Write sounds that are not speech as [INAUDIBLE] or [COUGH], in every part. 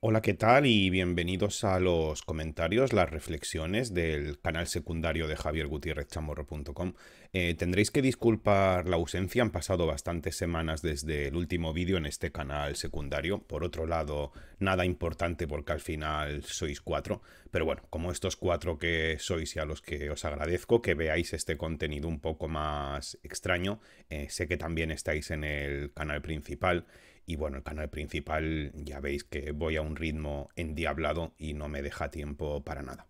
Hola, ¿qué tal? Y bienvenidos a los comentarios, las reflexiones del canal secundario de javier gutiérrez Eh, tendréis que disculpar la ausencia, han pasado bastantes semanas desde el último vídeo en este canal secundario. Por otro lado, nada importante porque al final sois cuatro. Pero bueno, como estos cuatro que sois y a los que os agradezco que veáis este contenido un poco más extraño, eh, sé que también estáis en el canal principal y bueno, el canal principal ya veis que voy a un ritmo endiablado y no me deja tiempo para nada.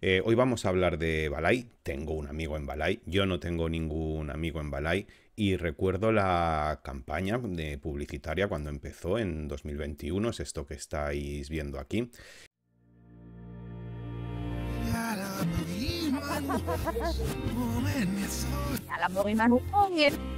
Eh, hoy vamos a hablar de Balai. Tengo un amigo en Balai. Yo no tengo ningún amigo en Balai. Y recuerdo la campaña publicitaria cuando empezó en 2021, es esto que estáis viendo aquí. [LAUGHS] [LAUGHS]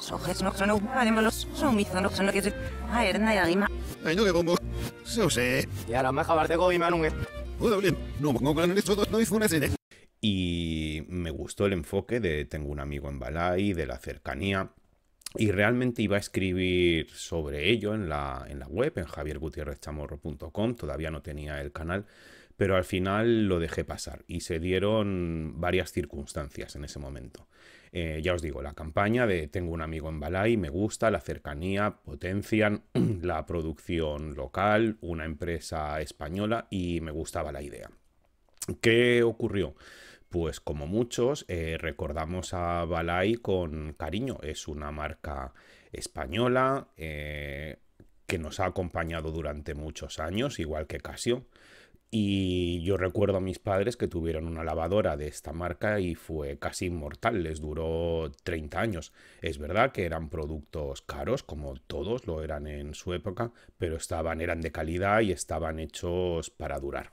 una y me gustó el enfoque de tengo un amigo en Balai, de la cercanía. Y realmente iba a escribir sobre ello en la, en la web, en javiergutierrezchamorro.com, todavía no tenía el canal, pero al final lo dejé pasar y se dieron varias circunstancias en ese momento. Eh, ya os digo, la campaña de Tengo un amigo en Balai, me gusta, la cercanía, potencian [CLEARS THROAT] la producción local, una empresa española y me gustaba la idea. ¿Qué ocurrió? Pues como muchos, eh, recordamos a Balai con cariño. Es una marca española eh, que nos ha acompañado durante muchos años, igual que Casio. Y yo recuerdo a mis padres que tuvieron una lavadora de esta marca y fue casi inmortal, les duró 30 años. Es verdad que eran productos caros, como todos lo eran en su época, pero estaban, eran de calidad y estaban hechos para durar.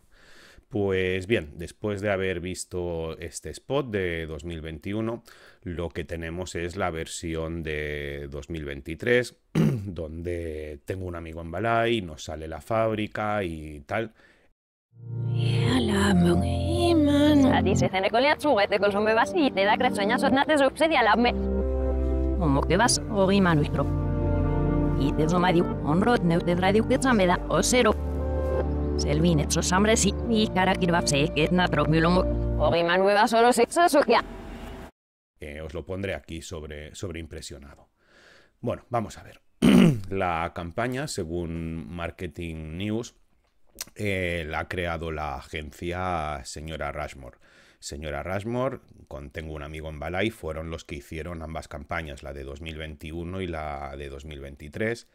Pues bien, después de haber visto este spot de 2021, lo que tenemos es la versión de 2023, [CLEARS THROAT] donde tengo un amigo en Balai, nos sale la fábrica y tal y a la dice A ti se cene con la te y te da creceña, son naces obsedia la mes. que vas, o rima nuestro. Y te domadio, honro, neud, de radio, que te ameda, o cero. Selvin, estos hombres, y mi cara, que va a que es natro, mi lomo. O rima nueva, solo se sucia. Os lo pondré aquí sobre sobre impresionado. Bueno, vamos a ver. [CLEARS THROAT] La campaña, según Marketing News. Eh, la ha creado la agencia señora Rashmore. Señora Rashmore, Tengo un amigo en Balai, fueron los que hicieron ambas campañas, la de 2021 y la de 2023,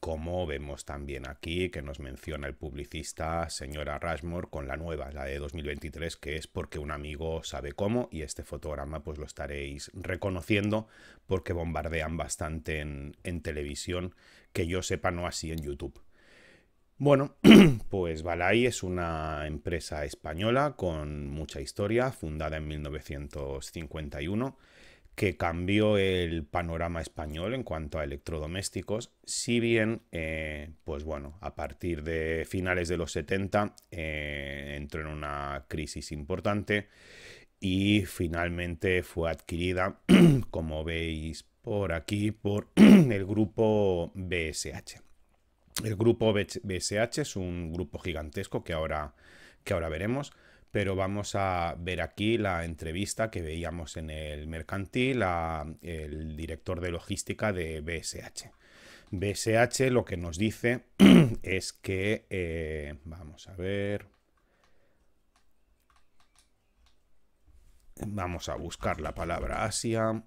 como vemos también aquí que nos menciona el publicista señora Rashmore con la nueva, la de 2023, que es porque un amigo sabe cómo, y este fotograma pues lo estaréis reconociendo porque bombardean bastante en televisión, que yo sepa no así en YouTube. Bueno, [CLEARS THROAT] pues Balay es una empresa española con mucha historia, fundada en 1951, que cambió el panorama español en cuanto a electrodomésticos, si bien, eh, pues bueno, a partir de finales de los 70 eh, entró en una crisis importante y finalmente fue adquirida, [CLEARS THROAT] como veis por aquí, por [CLEARS THROAT] el grupo BSH. El grupo BSH es un grupo gigantesco que ahora, que ahora veremos, pero vamos a ver aquí la entrevista que veíamos en el mercantil al el director de logística de BSH. BSH lo que nos dice [CLEARS THROAT] es que, eh, vamos a ver, vamos a buscar la palabra Asia.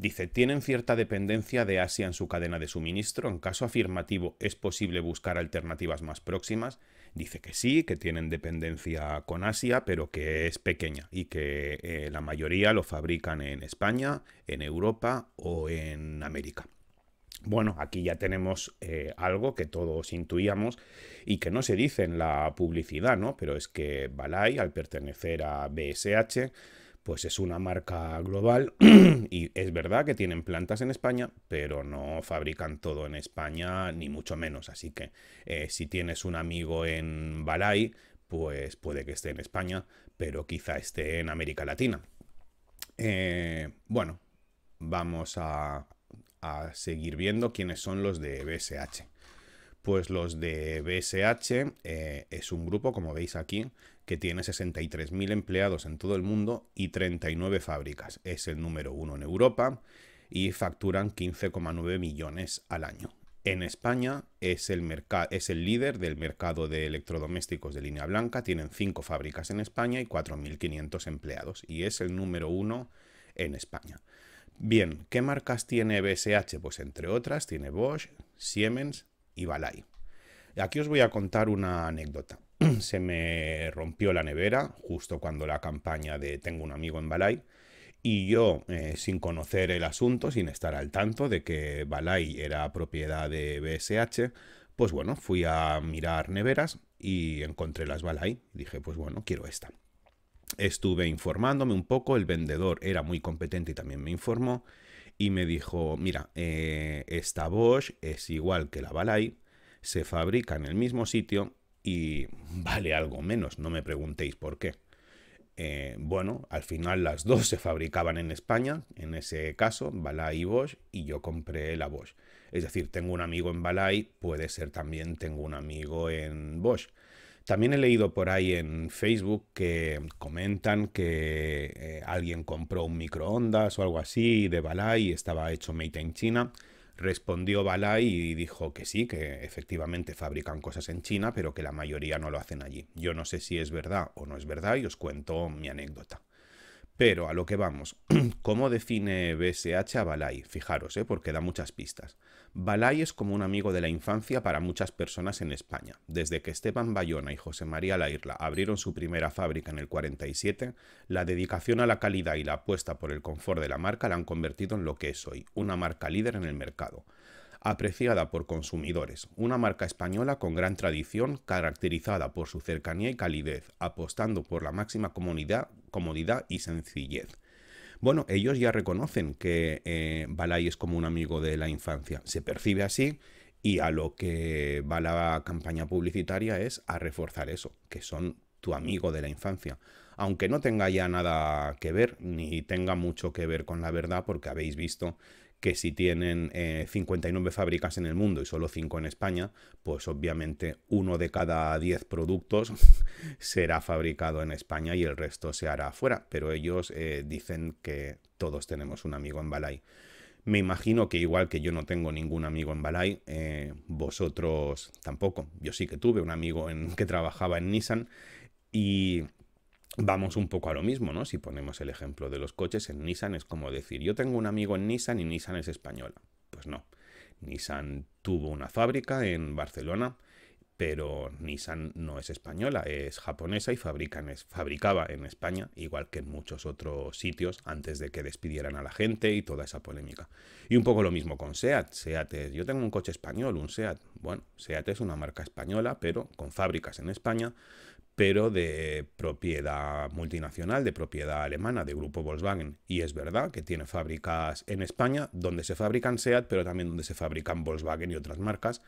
Dice, ¿tienen cierta dependencia de Asia en su cadena de suministro? En caso afirmativo, ¿es posible buscar alternativas más próximas? Dice que sí, que tienen dependencia con Asia, pero que es pequeña y que eh, la mayoría lo fabrican en España, en Europa o en América. Bueno, aquí ya tenemos eh, algo que todos intuíamos y que no se dice en la publicidad, ¿no? Pero es que Balay, al pertenecer a BSH, pues es una marca global [CLEARS THROAT] y es verdad que tienen plantas en España, pero no fabrican todo en España, ni mucho menos. Así que eh, si tienes un amigo en Balai, pues puede que esté en España, pero quizá esté en América Latina. Eh, bueno, vamos a, a seguir viendo quiénes son los de BSH. Pues los de BSH eh, es un grupo, como veis aquí, que tiene 63.000 empleados en todo el mundo y 39 fábricas. Es el número uno en Europa y facturan 15,9 millones al año. En España es el, es el líder del mercado de electrodomésticos de línea blanca, tienen 5 fábricas en España y 4.500 empleados y es el número uno en España. Bien, ¿qué marcas tiene BSH? Pues entre otras tiene Bosch, Siemens, Balai. Aquí os voy a contar una anécdota. [CLEARS THROAT] Se me rompió la nevera justo cuando la campaña de Tengo un amigo en Balai y yo, eh, sin conocer el asunto, sin estar al tanto de que Balai era propiedad de BSH, pues bueno, fui a mirar neveras y encontré las Balai. Dije, pues bueno, quiero esta. Estuve informándome un poco, el vendedor era muy competente y también me informó y me dijo, mira, eh, esta Bosch es igual que la Balay, se fabrica en el mismo sitio y vale algo menos, no me preguntéis por qué. Eh, bueno, al final las dos se fabricaban en España, en ese caso, Balay y Bosch, y yo compré la Bosch. Es decir, tengo un amigo en Balay, puede ser también tengo un amigo en Bosch. También he leído por ahí en Facebook que comentan que eh, alguien compró un microondas o algo así de Balai y estaba hecho made in China. Respondió Balai y dijo que sí, que efectivamente fabrican cosas en China, pero que la mayoría no lo hacen allí. Yo no sé si es verdad o no es verdad y os cuento mi anécdota. Pero a lo que vamos, [CLEARS THROAT] ¿cómo define BSH a Balay? Fijaros, ¿eh? porque da muchas pistas. Balay es como un amigo de la infancia para muchas personas en España. Desde que Esteban Bayona y José María Lairla abrieron su primera fábrica en el 47, la dedicación a la calidad y la apuesta por el confort de la marca la han convertido en lo que es hoy, una marca líder en el mercado apreciada por consumidores, una marca española con gran tradición, caracterizada por su cercanía y calidez, apostando por la máxima comodidad, y sencillez. Bueno, ellos ya reconocen que eh, Balay es como un amigo de la infancia, se percibe así y a lo que va la campaña publicitaria es a reforzar eso, que son tu amigo de la infancia. Aunque no tenga ya nada que ver, ni tenga mucho que ver con la verdad, porque habéis visto que si tienen 59 eh, fábricas en el mundo y solo 5 en España, pues obviamente uno de cada 10 productos [LAUGHS] será fabricado en España y el resto se hará afuera. Pero ellos eh, dicen que todos tenemos un amigo en Balai. Me imagino que igual que yo no tengo ningún amigo en Balai, eh, vosotros tampoco. Yo sí que tuve un amigo en, [LAUGHS] que trabajaba en Nissan y vamos un poco a lo mismo, ¿no? Si ponemos el ejemplo de los coches, en Nissan es como decir, yo tengo un amigo en Nissan y Nissan es española. Pues no. Nissan tuvo una fábrica en Barcelona, pero Nissan no es española, es japonesa y fabricaba en España, igual que en muchos otros sitios, antes de que despidieran a la gente y toda esa polémica. Y un poco lo mismo con SEAT. SEAT es, yo tengo un coche español, un SEAT. Bueno, SEAT es una marca española, pero con fábricas en España, pero de propiedad multinacional, de propiedad alemana, de grupo Volkswagen. Y es verdad que tiene fábricas en España donde se fabrican SEAT, pero también donde se fabrican Volkswagen y otras marcas.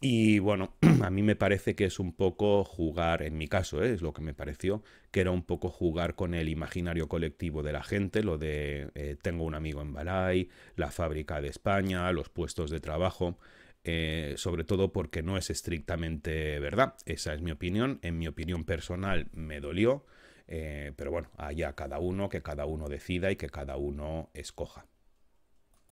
Y bueno, [CLEARS THROAT] a mí me parece que es un poco jugar, en mi caso, ¿eh? es lo que me pareció, que era un poco jugar con el imaginario colectivo de la gente, lo de eh, tengo un amigo en Balay, la fábrica de España, los puestos de trabajo. Eh, sobre todo porque no es estrictamente verdad. Esa es mi opinión. En mi opinión personal me dolió, eh, pero bueno, allá cada uno, que cada uno decida y que cada uno escoja.